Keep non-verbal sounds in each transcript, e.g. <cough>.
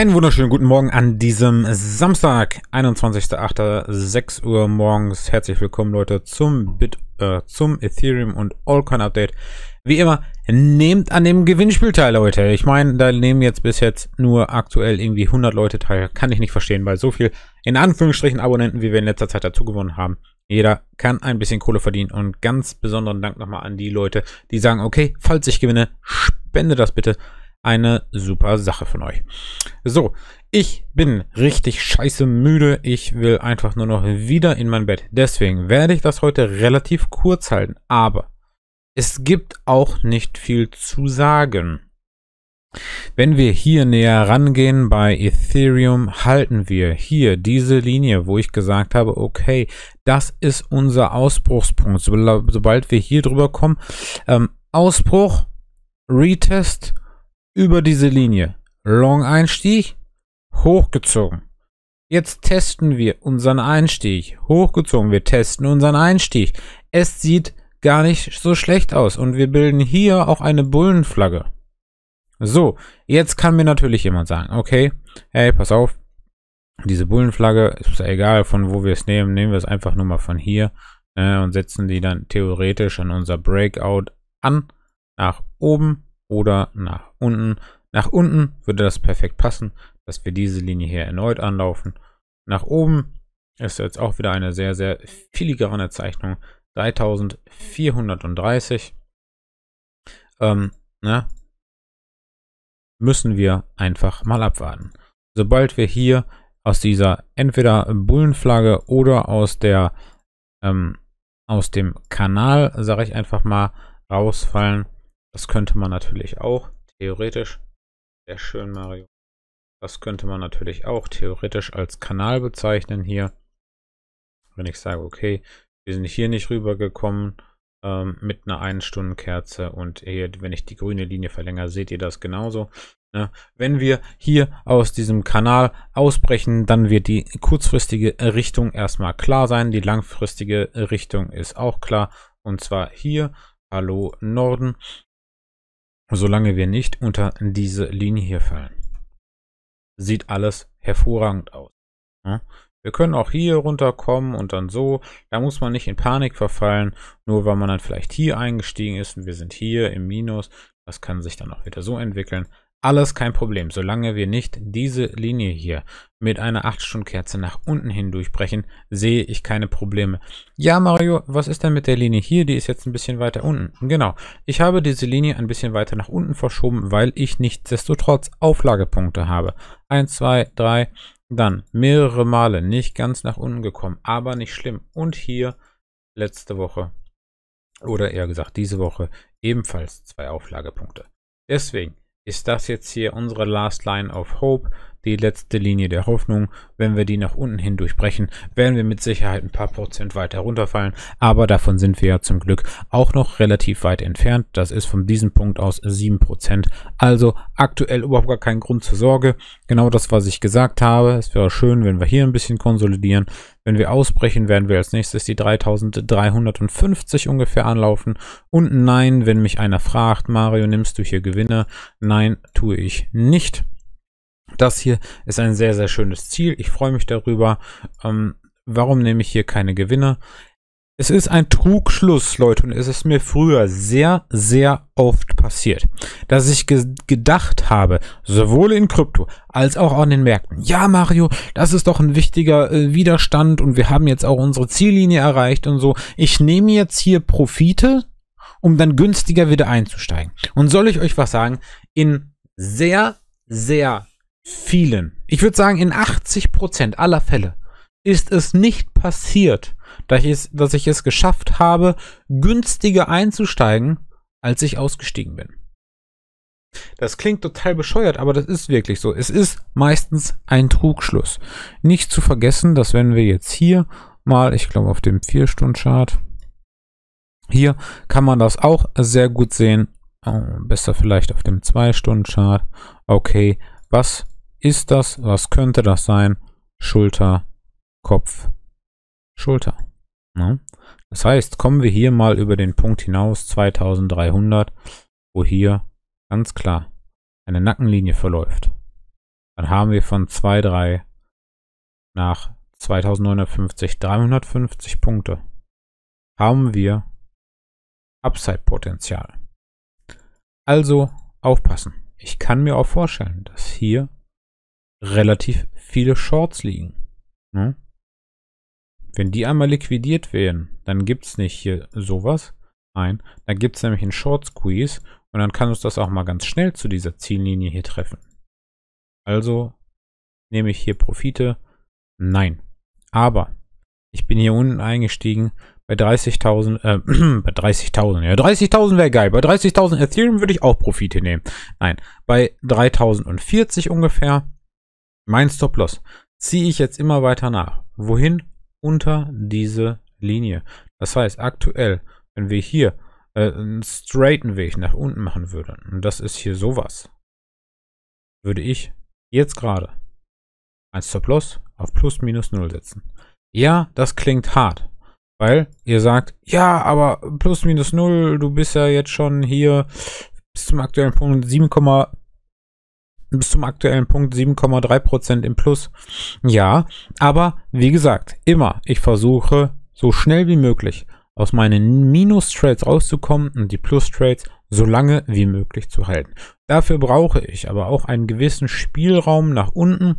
Einen wunderschönen guten Morgen an diesem Samstag, 6 Uhr morgens. Herzlich willkommen, Leute, zum, Bit, äh, zum Ethereum und Allcoin Update. Wie immer, nehmt an dem Gewinnspiel teil, Leute. Ich meine, da nehmen jetzt bis jetzt nur aktuell irgendwie 100 Leute teil. Kann ich nicht verstehen, weil so viel in Anführungsstrichen Abonnenten, wie wir in letzter Zeit dazu gewonnen haben. Jeder kann ein bisschen Kohle verdienen und ganz besonderen Dank nochmal an die Leute, die sagen, okay, falls ich gewinne, spende das bitte eine super Sache von euch. So, ich bin richtig scheiße müde. Ich will einfach nur noch wieder in mein Bett. Deswegen werde ich das heute relativ kurz halten. Aber es gibt auch nicht viel zu sagen. Wenn wir hier näher rangehen bei Ethereum, halten wir hier diese Linie, wo ich gesagt habe, okay, das ist unser Ausbruchspunkt. Sobald wir hier drüber kommen, ähm, Ausbruch, Retest, über diese Linie. Long Einstieg, hochgezogen. Jetzt testen wir unseren Einstieg. Hochgezogen, wir testen unseren Einstieg. Es sieht gar nicht so schlecht aus und wir bilden hier auch eine Bullenflagge. So, jetzt kann mir natürlich jemand sagen, okay, hey, pass auf, diese Bullenflagge, ist ja egal von wo wir es nehmen, nehmen wir es einfach nur mal von hier äh, und setzen die dann theoretisch an unser Breakout an, nach oben oder nach unten. Nach unten würde das perfekt passen, dass wir diese Linie hier erneut anlaufen. Nach oben ist jetzt auch wieder eine sehr, sehr filigrane Zeichnung. 3430. Ähm, ne? Müssen wir einfach mal abwarten. Sobald wir hier aus dieser entweder Bullenflagge oder aus der ähm, aus dem Kanal, sage ich einfach mal, rausfallen, das könnte man natürlich auch, theoretisch. Sehr schön, Mario. Das könnte man natürlich auch theoretisch als Kanal bezeichnen hier. Wenn ich sage, okay, wir sind hier nicht rübergekommen ähm, mit einer 1-Stunden-Kerze und hier, wenn ich die grüne Linie verlängere, seht ihr das genauso. Ne? Wenn wir hier aus diesem Kanal ausbrechen, dann wird die kurzfristige Richtung erstmal klar sein. Die langfristige Richtung ist auch klar. Und zwar hier, hallo Norden solange wir nicht unter diese Linie hier fallen. Sieht alles hervorragend aus. Ja? Ne? Wir können auch hier runterkommen und dann so. Da muss man nicht in Panik verfallen, nur weil man dann vielleicht hier eingestiegen ist und wir sind hier im Minus. Das kann sich dann auch wieder so entwickeln. Alles kein Problem, solange wir nicht diese Linie hier mit einer 8-Stunden-Kerze nach unten hin durchbrechen, sehe ich keine Probleme. Ja, Mario, was ist denn mit der Linie hier? Die ist jetzt ein bisschen weiter unten. Genau, ich habe diese Linie ein bisschen weiter nach unten verschoben, weil ich nichtsdestotrotz Auflagepunkte habe. 1, 2, 3, dann mehrere Male nicht ganz nach unten gekommen, aber nicht schlimm. Und hier letzte Woche, oder eher gesagt diese Woche, ebenfalls zwei Auflagepunkte. Deswegen, ist das jetzt hier unsere Last Line of Hope, die letzte Linie der Hoffnung. Wenn wir die nach unten hin durchbrechen, werden wir mit Sicherheit ein paar Prozent weiter runterfallen. Aber davon sind wir ja zum Glück auch noch relativ weit entfernt. Das ist von diesem Punkt aus 7%. Also aktuell überhaupt gar kein Grund zur Sorge. Genau das, was ich gesagt habe. Es wäre schön, wenn wir hier ein bisschen konsolidieren. Wenn wir ausbrechen, werden wir als nächstes die 3350 ungefähr anlaufen. Und nein, wenn mich einer fragt, Mario, nimmst du hier Gewinne? Nein, tue ich nicht. Das hier ist ein sehr, sehr schönes Ziel. Ich freue mich darüber. Ähm, warum nehme ich hier keine Gewinne? Es ist ein Trugschluss, Leute, und es ist mir früher sehr, sehr oft passiert, dass ich ge gedacht habe, sowohl in Krypto als auch an den Märkten, ja Mario, das ist doch ein wichtiger äh, Widerstand und wir haben jetzt auch unsere Ziellinie erreicht und so. Ich nehme jetzt hier Profite, um dann günstiger wieder einzusteigen. Und soll ich euch was sagen? In sehr, sehr vielen, ich würde sagen in 80 aller Fälle, ist es nicht passiert, dass ich, es, dass ich es geschafft habe, günstiger einzusteigen, als ich ausgestiegen bin. Das klingt total bescheuert, aber das ist wirklich so. Es ist meistens ein Trugschluss. Nicht zu vergessen, dass wenn wir jetzt hier mal, ich glaube auf dem 4-Stunden-Chart, hier kann man das auch sehr gut sehen. Oh, besser vielleicht auf dem 2-Stunden-Chart. Okay, was ist das, was könnte das sein? Schulter, Kopf, Schulter. Ja. Ne? Das heißt, kommen wir hier mal über den Punkt hinaus, 2300, wo hier ganz klar eine Nackenlinie verläuft. Dann haben wir von 2,3 nach 2950 350 Punkte. Haben wir Upside-Potenzial. Also aufpassen. Ich kann mir auch vorstellen, dass hier relativ viele Shorts liegen. Ne? Wenn die einmal liquidiert werden, dann gibt es nicht hier sowas. Nein, dann gibt es nämlich einen Short Squeeze und dann kann uns das auch mal ganz schnell zu dieser Ziellinie hier treffen. Also nehme ich hier Profite? Nein. Aber ich bin hier unten eingestiegen bei 30.000, äh, <clears throat> bei 30.000, ja, 30.000 wäre geil. Bei 30.000 Ethereum würde ich auch Profite nehmen. Nein, bei 3.040 ungefähr mein Stop-Loss ziehe ich jetzt immer weiter nach. Wohin? Unter diese Linie. Das heißt, aktuell, wenn wir hier äh, einen straighten Weg nach unten machen würden, und das ist hier sowas, würde ich jetzt gerade ein Stop-Loss auf plus minus null setzen. Ja, das klingt hart, weil ihr sagt, ja, aber plus minus null, du bist ja jetzt schon hier bis zum aktuellen Punkt 7, bis zum aktuellen Punkt 7,3% im Plus. Ja, aber wie gesagt, immer, ich versuche so schnell wie möglich aus meinen Minus-Trades rauszukommen und die Plus-Trades so lange wie möglich zu halten. Dafür brauche ich aber auch einen gewissen Spielraum nach unten,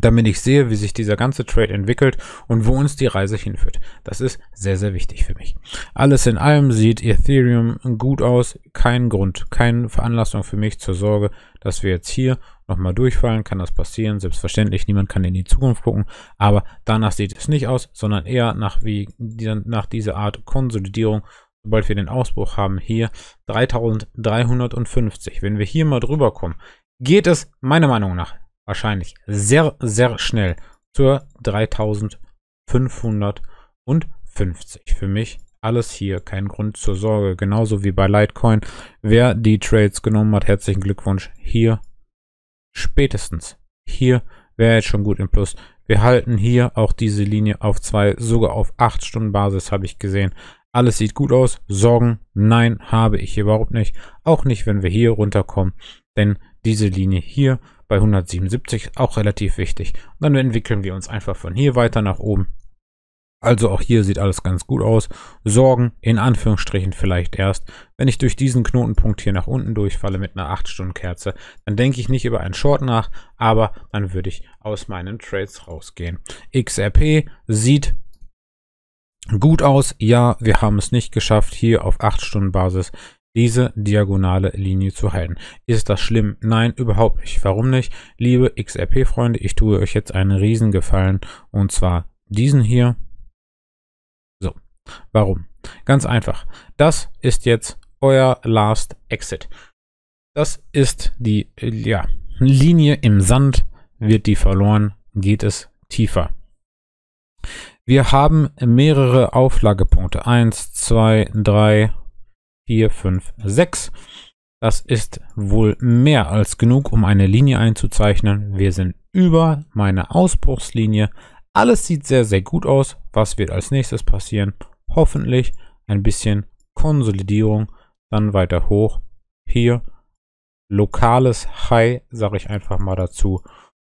damit ich sehe, wie sich dieser ganze Trade entwickelt und wo uns die Reise hinführt. Das ist sehr, sehr wichtig für mich. Alles in allem sieht Ethereum gut aus. Kein Grund, keine Veranlassung für mich zur Sorge, dass wir jetzt hier nochmal durchfallen. Kann das passieren? Selbstverständlich, niemand kann in die Zukunft gucken. Aber danach sieht es nicht aus, sondern eher nach, wie, nach dieser Art Konsolidierung sobald wir den Ausbruch haben, hier 3350. Wenn wir hier mal drüber kommen, geht es meiner Meinung nach wahrscheinlich sehr, sehr schnell zur 3550. Für mich alles hier kein Grund zur Sorge. Genauso wie bei Litecoin. Wer die Trades genommen hat, herzlichen Glückwunsch. Hier spätestens. Hier wäre jetzt schon gut im Plus. Wir halten hier auch diese Linie auf 2, sogar auf 8 Stunden Basis habe ich gesehen. Alles sieht gut aus. Sorgen, nein, habe ich überhaupt nicht. Auch nicht, wenn wir hier runterkommen. Denn diese Linie hier bei 177, auch relativ wichtig. Und dann entwickeln wir uns einfach von hier weiter nach oben. Also auch hier sieht alles ganz gut aus. Sorgen in Anführungsstrichen vielleicht erst. Wenn ich durch diesen Knotenpunkt hier nach unten durchfalle mit einer 8-Stunden-Kerze, dann denke ich nicht über einen Short nach, aber dann würde ich aus meinen Trades rausgehen. XRP sieht gut aus. Ja, wir haben es nicht geschafft, hier auf 8-Stunden-Basis diese diagonale Linie zu halten. Ist das schlimm? Nein, überhaupt nicht. Warum nicht? Liebe XRP-Freunde, ich tue euch jetzt einen Riesengefallen und zwar diesen hier. So, warum? Ganz einfach. Das ist jetzt euer Last Exit. Das ist die ja, Linie im Sand. Wird die verloren, geht es tiefer. Wir haben mehrere Auflagepunkte. Eins, zwei, drei, 4, 5, 6. Das ist wohl mehr als genug, um eine Linie einzuzeichnen. Wir sind über meine Ausbruchslinie. Alles sieht sehr, sehr gut aus. Was wird als nächstes passieren? Hoffentlich ein bisschen Konsolidierung. Dann weiter hoch. Hier lokales High, sage ich einfach mal dazu.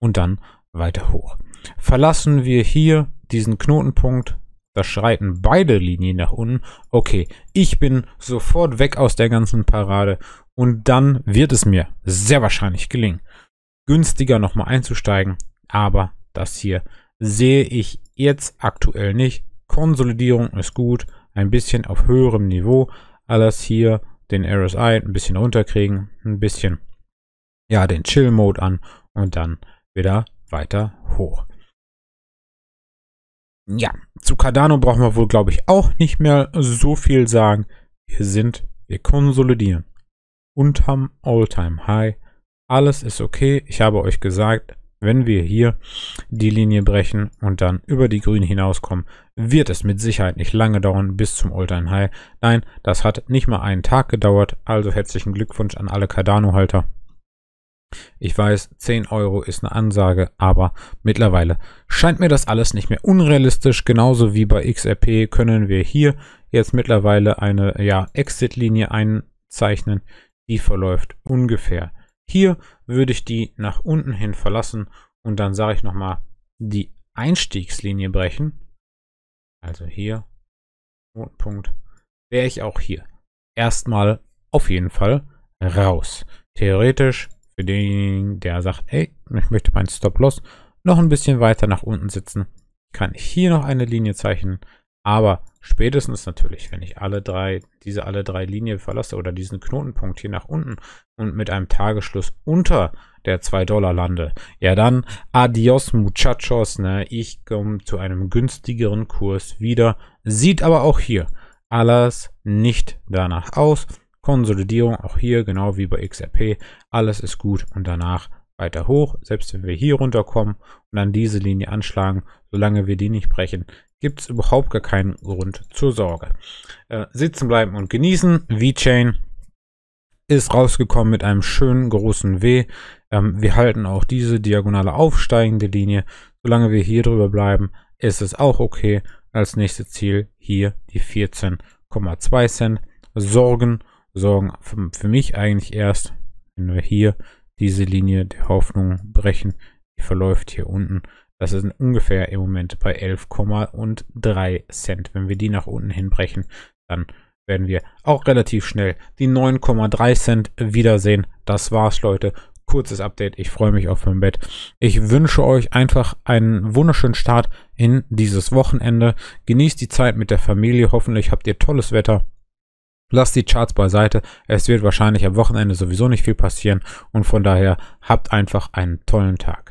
Und dann weiter hoch. Verlassen wir hier diesen Knotenpunkt da schreiten beide Linien nach unten. Okay, ich bin sofort weg aus der ganzen Parade und dann wird es mir sehr wahrscheinlich gelingen, günstiger nochmal einzusteigen. Aber das hier sehe ich jetzt aktuell nicht. Konsolidierung ist gut, ein bisschen auf höherem Niveau. Alles hier den RSI ein bisschen runterkriegen, ein bisschen ja den Chill Mode an und dann wieder weiter hoch ja, zu Cardano brauchen wir wohl, glaube ich, auch nicht mehr so viel sagen. Wir sind, wir konsolidieren. Unterm All-Time-High. Alles ist okay. Ich habe euch gesagt, wenn wir hier die Linie brechen und dann über die Grünen hinauskommen, wird es mit Sicherheit nicht lange dauern bis zum All-Time High. Nein, das hat nicht mal einen Tag gedauert. Also herzlichen Glückwunsch an alle Cardano-Halter. Ich weiß, 10 Euro ist eine Ansage, aber mittlerweile scheint mir das alles nicht mehr unrealistisch. Genauso wie bei XRP können wir hier jetzt mittlerweile eine ja, Exit-Linie einzeichnen. Die verläuft ungefähr. Hier würde ich die nach unten hin verlassen und dann sage ich nochmal die Einstiegslinie brechen. Also hier, Punkt, wäre ich auch hier. Erstmal auf jeden Fall raus. Theoretisch für den, der sagt, ey, ich möchte meinen Stop-Loss noch ein bisschen weiter nach unten sitzen, kann ich hier noch eine Linie zeichnen. Aber spätestens natürlich, wenn ich alle drei, diese alle drei Linien verlasse oder diesen Knotenpunkt hier nach unten und mit einem Tagesschluss unter der 2 Dollar lande, ja dann adios muchachos, ne, ich komme zu einem günstigeren Kurs wieder, sieht aber auch hier alles nicht danach aus. Konsolidierung, auch hier genau wie bei XRP, alles ist gut und danach weiter hoch. Selbst wenn wir hier runterkommen und dann diese Linie anschlagen, solange wir die nicht brechen, gibt es überhaupt gar keinen Grund zur Sorge. Äh, sitzen bleiben und genießen. VeChain ist rausgekommen mit einem schönen großen W. Ähm, wir halten auch diese diagonale aufsteigende Linie. Solange wir hier drüber bleiben, ist es auch okay. Als nächstes Ziel hier die 14,2 Cent. Sorgen sorgen für, für mich eigentlich erst, wenn wir hier diese Linie der Hoffnung brechen, die verläuft hier unten. Das ist ungefähr im Moment bei 11,3 Cent. Wenn wir die nach unten hinbrechen, dann werden wir auch relativ schnell die 9,3 Cent wiedersehen. Das war's, Leute. Kurzes Update. Ich freue mich auf mein Bett. Ich wünsche euch einfach einen wunderschönen Start in dieses Wochenende. Genießt die Zeit mit der Familie. Hoffentlich habt ihr tolles Wetter. Lasst die Charts beiseite. Es wird wahrscheinlich am Wochenende sowieso nicht viel passieren und von daher habt einfach einen tollen Tag.